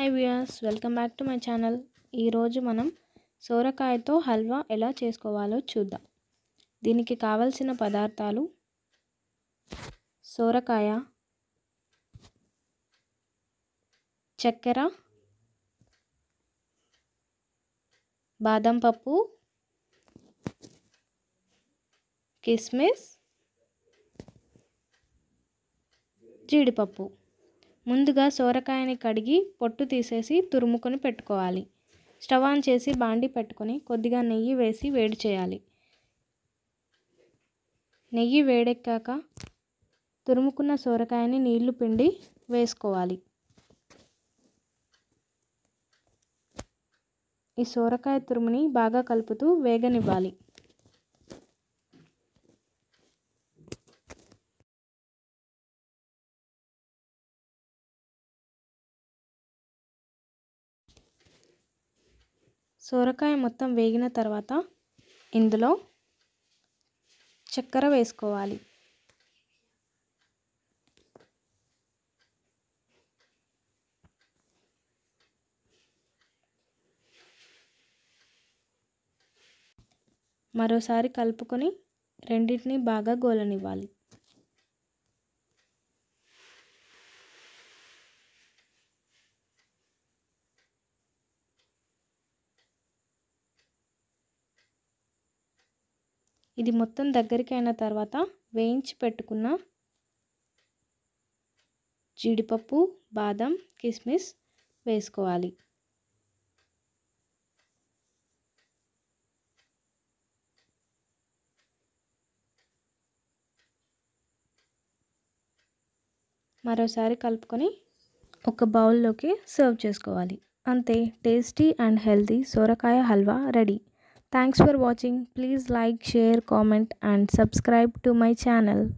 High viewers welcome back to my channel ఈరోజు మనం సోరకాయతో హల్వా ఎలా చేసుకోవాలో చూద్దాం దీనికి కావలసిన పదార్థాలు సోరకాయ చక్కెర బాదం పప్పు కిస్మిస్ జీడిపప్పు ముందుగా సోరకాయని కడిగి పొట్టు తీసేసి తురుముకొని పెట్టుకోవాలి స్టవ్ ఆన్ చేసి బాండి పెట్టుకొని కొద్దిగా నెయ్యి వేసి వేడి చేయాలి నెయ్యి వేడెక్కాక తురుముకున్న సోరకాయని నీళ్లు పిండి వేసుకోవాలి ఈ సోరకాయ తురుముని బాగా కలుపుతూ వేగనివ్వాలి సోరకాయ మొత్తం వేగిన తర్వాత ఇందులో చక్కెర వేసుకోవాలి మరోసారి కలుపుకొని రెండింటిని బాగా గోలనివ్వాలి ఇది మొత్తం దగ్గరికి అయిన తర్వాత వేయించి పెట్టుకున్న జీడిపప్పు బాదం కిస్మిస్ వేసుకోవాలి మరోసారి కలుపుకొని ఒక బౌల్లోకి సర్వ్ చేసుకోవాలి అంతే టేస్టీ అండ్ హెల్తీ సొరకాయ హల్వా ready Thanks for watching. Please like, share, comment and subscribe to my channel.